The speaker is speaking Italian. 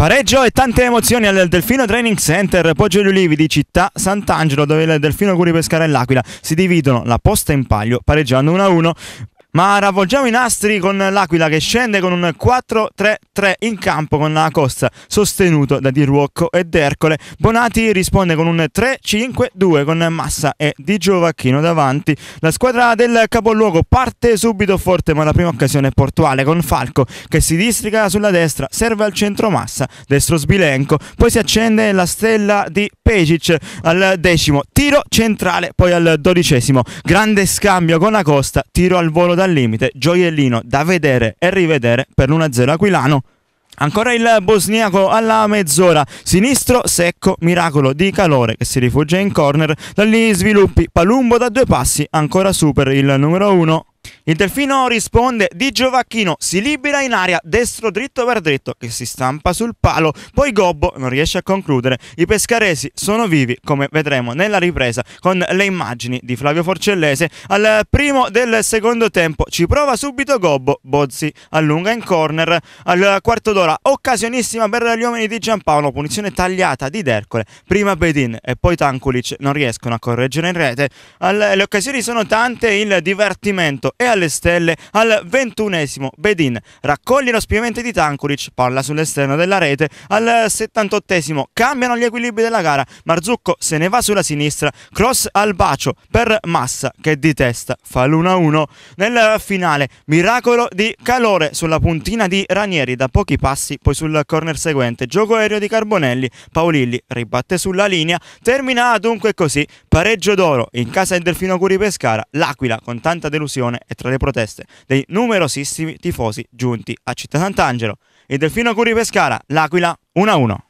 Pareggio e tante emozioni al Delfino Training Center Poggio degli Ulivi di Città Sant'Angelo dove il Delfino Curi Pescara e l'Aquila si dividono la posta in palio pareggiando 1-1 ma ravvolgiamo i nastri con l'Aquila che scende con un 4-3-3 3 in campo con la Costa sostenuto da Di Ruocco ed Ercole. Bonati risponde con un 3-5-2 con Massa e Di Giovacchino davanti. La squadra del capoluogo parte subito forte ma la prima occasione è portuale con Falco che si districa sulla destra, serve al centro Massa, destro Sbilenco, poi si accende la stella di Pejic al decimo, tiro centrale poi al dodicesimo, grande scambio con la Costa, tiro al volo dal limite, gioiellino da vedere e rivedere per l'1-0 Aquilano. Ancora il bosniaco alla mezz'ora, sinistro secco, miracolo di calore che si rifugia in corner, dagli sviluppi, Palumbo da due passi, ancora super il numero uno. Il Delfino risponde di Giovacchino, si libera in aria, destro dritto per dritto, che si stampa sul palo, poi Gobbo non riesce a concludere. I pescaresi sono vivi, come vedremo nella ripresa, con le immagini di Flavio Forcellese. Al primo del secondo tempo ci prova subito Gobbo, Bozzi allunga in corner. Al quarto d'ora, occasionissima per gli uomini di Giampaolo, punizione tagliata di Dercole. Prima Bedin e poi Tankulic non riescono a correggere in rete. le occasioni sono tante, il divertimento è al alle stelle al ventunesimo Bedin raccoglie lo spiegamento di Tankulic, palla sull'esterno della rete al 78esimo cambiano gli equilibri della gara, Marzucco se ne va sulla sinistra, cross al bacio per Massa che di testa fa l'1-1 nel finale, miracolo di calore sulla puntina di Ranieri da pochi passi poi sul corner seguente, gioco aereo di Carbonelli, Paolilli ribatte sulla linea, termina dunque così, pareggio d'oro in casa del Delfino Curi Pescara, l'Aquila con tanta delusione e tra contro le proteste dei numerosissimi tifosi giunti a Città Sant'Angelo. Il Delfino Curi Pescara, l'Aquila 1-1.